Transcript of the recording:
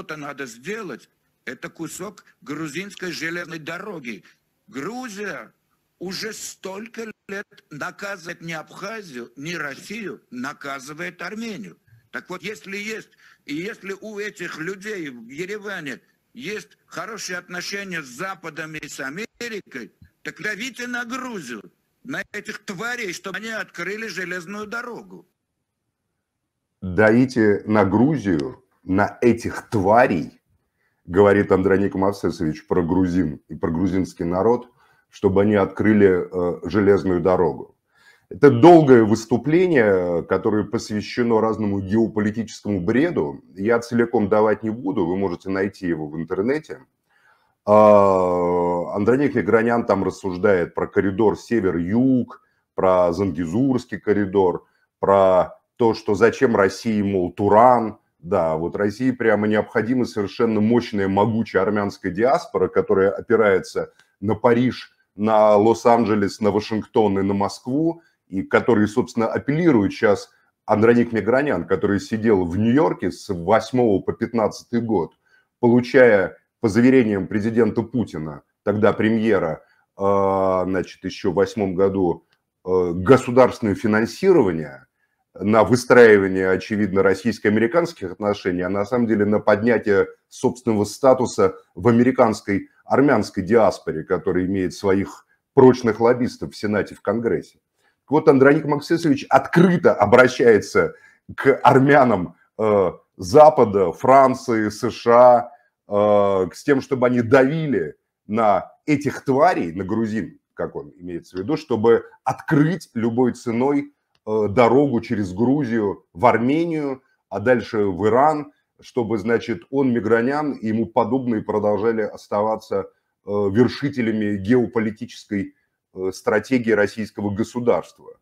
что-то надо сделать, это кусок грузинской железной дороги. Грузия уже столько лет наказывает не Абхазию, не Россию, наказывает Армению. Так вот, если есть, и если у этих людей в Ереване есть хорошие отношения с Западом и с Америкой, так давите на Грузию, на этих тварей, чтобы они открыли железную дорогу. Даите на Грузию, на этих тварей, говорит Андроник Мавсесович про грузин и про грузинский народ, чтобы они открыли э, железную дорогу. Это долгое выступление, которое посвящено разному геополитическому бреду. Я целиком давать не буду, вы можете найти его в интернете. А, Андроник Легранян там рассуждает про коридор север-юг, про Зангизурский коридор, про то, что зачем России, мол, Туран, да, вот России прямо необходима совершенно мощная, могучая армянская диаспора, которая опирается на Париж, на Лос-Анджелес, на Вашингтон и на Москву, и которые, собственно, апеллируют сейчас Андроник Мигранян, который сидел в Нью-Йорке с 8 по 15 год, получая, по заверениям президента Путина, тогда премьера, а, значит, еще в 2008 году э, государственное финансирование – на выстраивание, очевидно, российско-американских отношений, а на самом деле на поднятие собственного статуса в американской армянской диаспоре, которая имеет своих прочных лоббистов в Сенате, в Конгрессе. Вот Андроник Максесович открыто обращается к армянам э, Запада, Франции, США, э, с тем, чтобы они давили на этих тварей, на грузин, как он имеется в виду, чтобы открыть любой ценой Э, дорогу через Грузию в Армению, а дальше в Иран, чтобы, значит, он мигронян и ему подобные продолжали оставаться э, вершителями геополитической э, стратегии российского государства.